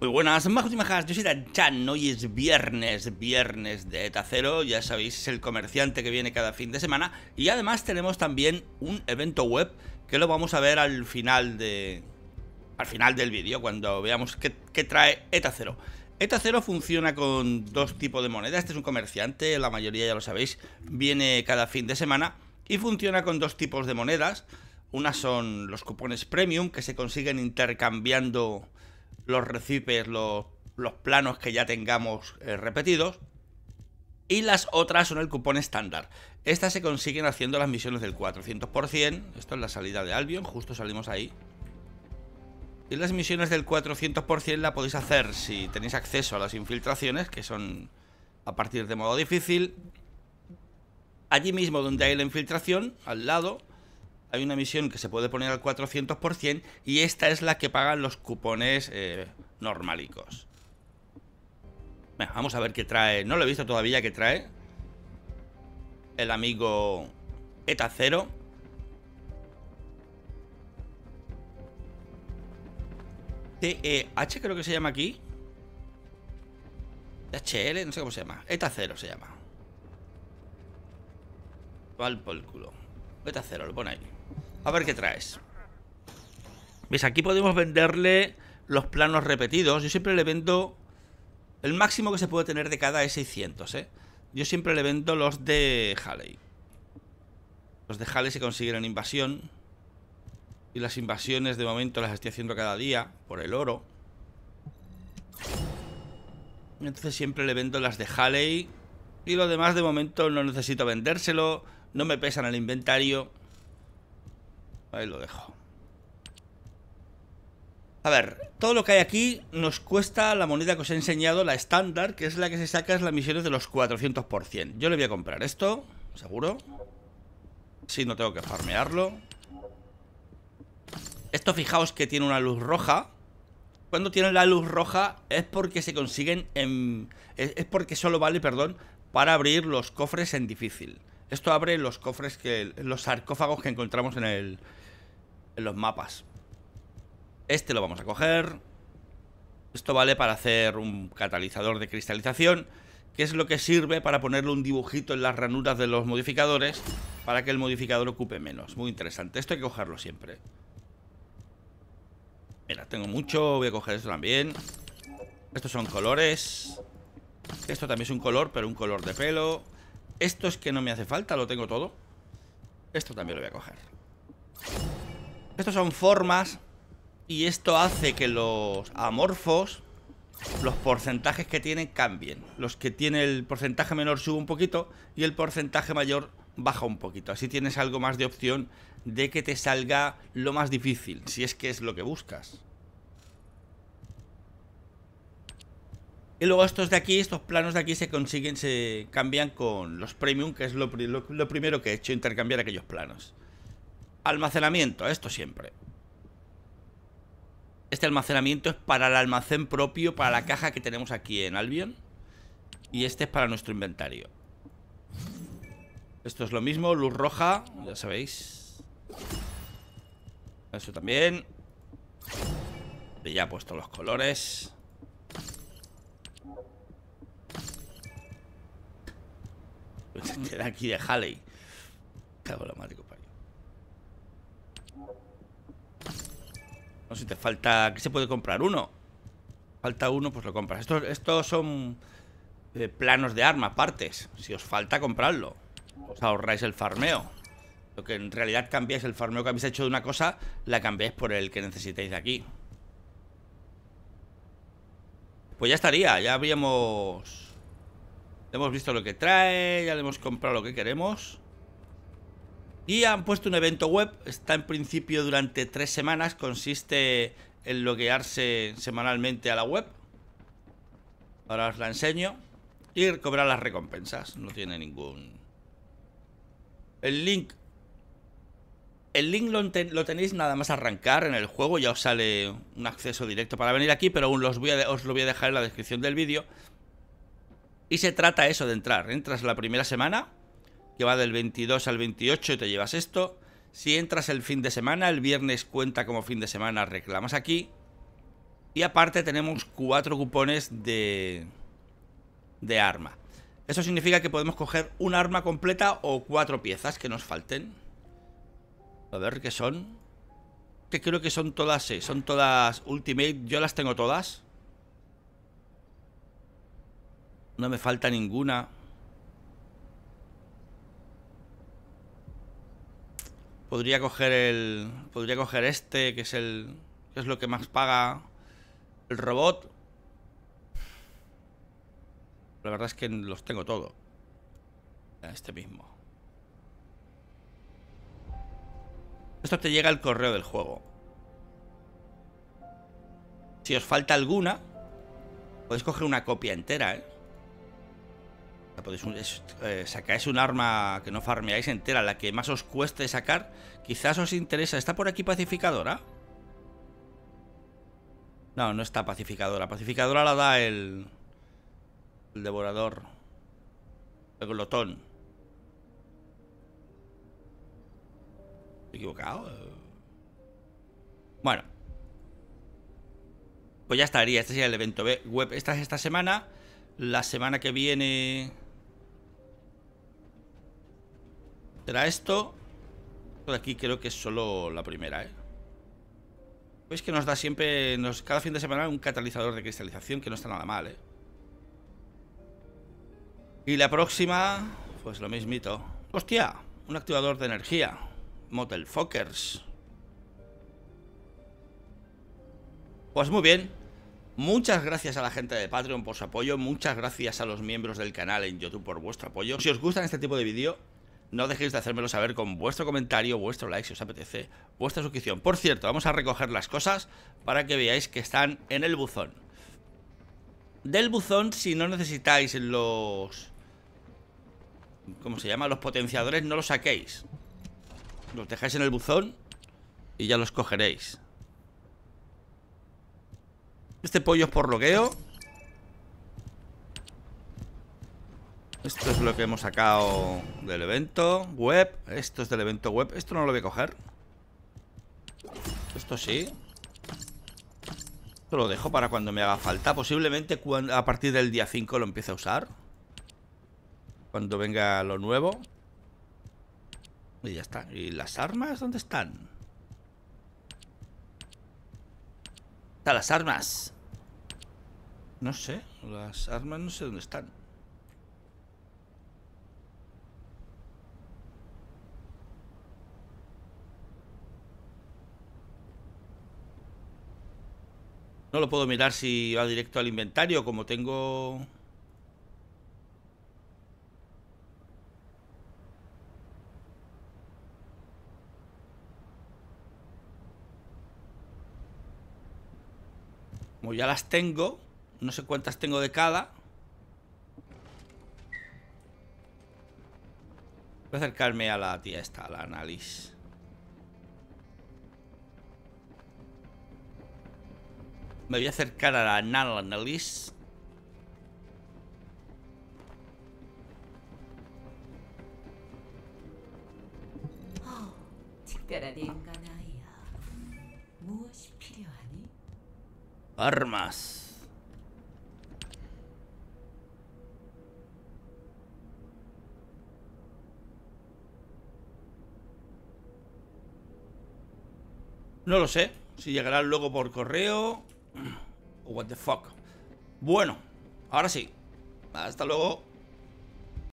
Muy buenas, majos y majas, yo soy Chan, hoy es viernes, viernes de Etacero, ya sabéis, es el comerciante que viene cada fin de semana y además tenemos también un evento web que lo vamos a ver al final de... al final del vídeo, cuando veamos qué, qué trae Etacero. Etacero funciona con dos tipos de monedas este es un comerciante, la mayoría ya lo sabéis, viene cada fin de semana y funciona con dos tipos de monedas, unas son los cupones premium que se consiguen intercambiando los recipes, los, planos que ya tengamos eh, repetidos. Y las otras son el cupón estándar. Estas se consiguen haciendo las misiones del 400%. Esto es la salida de Albion, justo salimos ahí. Y las misiones del 400% la podéis hacer si tenéis acceso a las infiltraciones, que son a partir de modo difícil. Allí mismo donde hay la infiltración, al lado, hay una misión que se puede poner al 400% y esta es la que pagan los cupones normálicos. Eh, normalicos. vamos a ver qué trae. No lo he visto todavía que trae el amigo ETA 0. TEH creo que se llama aquí. HL, no sé cómo se llama. ETA 0 se llama. por el culo. ETA 0, lo pone ahí. A ver qué traes. ¿Veis? Aquí podemos venderle los planos repetidos. Yo siempre le vendo... El máximo que se puede tener de cada es 600, ¿eh? Yo siempre le vendo los de Halley. Los de Halley se consiguen en invasión. Y las invasiones de momento las estoy haciendo cada día por el oro. Entonces siempre le vendo las de Halley. Y lo demás de momento no necesito vendérselo. No me pesan el inventario. Ahí lo dejo. A ver, todo lo que hay aquí nos cuesta la moneda que os he enseñado, la estándar, que es la que se saca es la misiones de los 400%. Yo le voy a comprar esto, seguro. Si no tengo que farmearlo. Esto fijaos que tiene una luz roja. Cuando tiene la luz roja es porque se consiguen en... Es porque solo vale, perdón, para abrir los cofres en difícil. Esto abre los cofres que... Los sarcófagos que encontramos en el en los mapas. Este lo vamos a coger. Esto vale para hacer un catalizador de cristalización, que es lo que sirve para ponerle un dibujito en las ranuras de los modificadores para que el modificador ocupe menos. Muy interesante. Esto hay que cogerlo siempre. Mira, tengo mucho. Voy a coger esto también. Estos son colores. Esto también es un color, pero un color de pelo. Esto es que no me hace falta, lo tengo todo. Esto también lo voy a coger. Estos son formas y esto hace que los amorfos, los porcentajes que tienen cambien. Los que tienen el porcentaje menor sube un poquito y el porcentaje mayor baja un poquito. Así tienes algo más de opción de que te salga lo más difícil, si es que es lo que buscas. Y luego estos de aquí, estos planos de aquí se consiguen, se cambian con los premium, que es lo, lo primero que he hecho, intercambiar aquellos planos. Almacenamiento, esto siempre. Este almacenamiento es para el almacén propio, para la caja que tenemos aquí en Albion. Y este es para nuestro inventario. Esto es lo mismo, luz roja, ya sabéis. Eso también. Y ya he puesto los colores. aquí de Halley. Cago en No, si te falta... ¿Qué se puede comprar? Uno. Falta uno, pues lo compras. Estos, son eh, planos de arma, partes. Si os falta, comprarlo. Os ahorráis el farmeo. Lo que en realidad cambiáis el farmeo que habéis hecho de una cosa, la cambiáis por el que necesitéis aquí. Pues ya estaría, ya habíamos... Hemos visto lo que trae, ya le hemos comprado lo que queremos. Y han puesto un evento web, está en principio durante tres semanas, consiste en loguearse semanalmente a la web. Ahora os la enseño. Y cobrar las recompensas, no tiene ningún... El link... El link lo, tenéis nada más arrancar en el juego, ya os sale un acceso directo para venir aquí, pero aún os lo voy a dejar en la descripción del vídeo. Y se trata eso de entrar. Entras la primera semana, que va del 22 al 28 y te llevas esto. Si entras el fin de semana, el viernes cuenta como fin de semana, reclamas aquí. Y aparte tenemos cuatro cupones de, de arma. Eso significa que podemos coger un arma completa o cuatro piezas que nos falten. A ver qué son. Que creo que son todas, sí, eh, son todas Ultimate. Yo las tengo todas. No me falta ninguna. Podría coger el. Podría coger este, que es el. Que es lo que más paga el robot. La verdad es que los tengo todo. Este mismo. Esto te llega al correo del juego. Si os falta alguna, podéis coger una copia entera, ¿eh? Podéis pues sacáis eh, un arma que no farmeáis entera, la que más os cueste sacar. Quizás os interesa. ¿Está por aquí pacificadora? No, no está pacificadora. Pacificadora la da el... El devorador. El glotón. equivocado? Bueno. Pues ya estaría. Este sería el evento web. Esta es esta semana. La semana que viene... Será esto. Por aquí creo que es solo la primera, ¿eh? Pues que nos da siempre, cada fin de semana, un catalizador de cristalización que no está nada mal, ¿eh? Y la próxima, pues lo mismito. ¡Hostia! Un activador de energía. Motel Fokkers. Pues muy bien. Muchas gracias a la gente de Patreon por su apoyo. Muchas gracias a los miembros del canal en YouTube por vuestro apoyo. Si os gustan este tipo de vídeos no dejéis de hacérmelo saber con vuestro comentario, vuestro like si os apetece, vuestra suscripción. Por cierto, vamos a recoger las cosas para que veáis que están en el buzón. Del buzón, si no necesitáis los... ¿Cómo se llama? Los potenciadores, no los saquéis. Los dejáis en el buzón y ya los cogeréis. Este pollo es por loqueo. Esto es lo que hemos sacado del evento web. Esto es del evento web. Esto no lo voy a coger. Esto sí. Esto lo dejo para cuando me haga falta. Posiblemente a partir del día 5 lo empiece a usar. Cuando venga lo nuevo. Y ya está. ¿Y las armas dónde están? Está las armas. No sé. Las armas no sé dónde están. No lo puedo mirar si va directo al inventario, como tengo... Como ya las tengo, no sé cuántas tengo de cada. Voy a acercarme a la tía esta, a la análisis. Me voy a acercar a la análisis. Armas. No lo sé. Si llegará luego por correo what the fuck. Bueno, ahora sí. Hasta luego.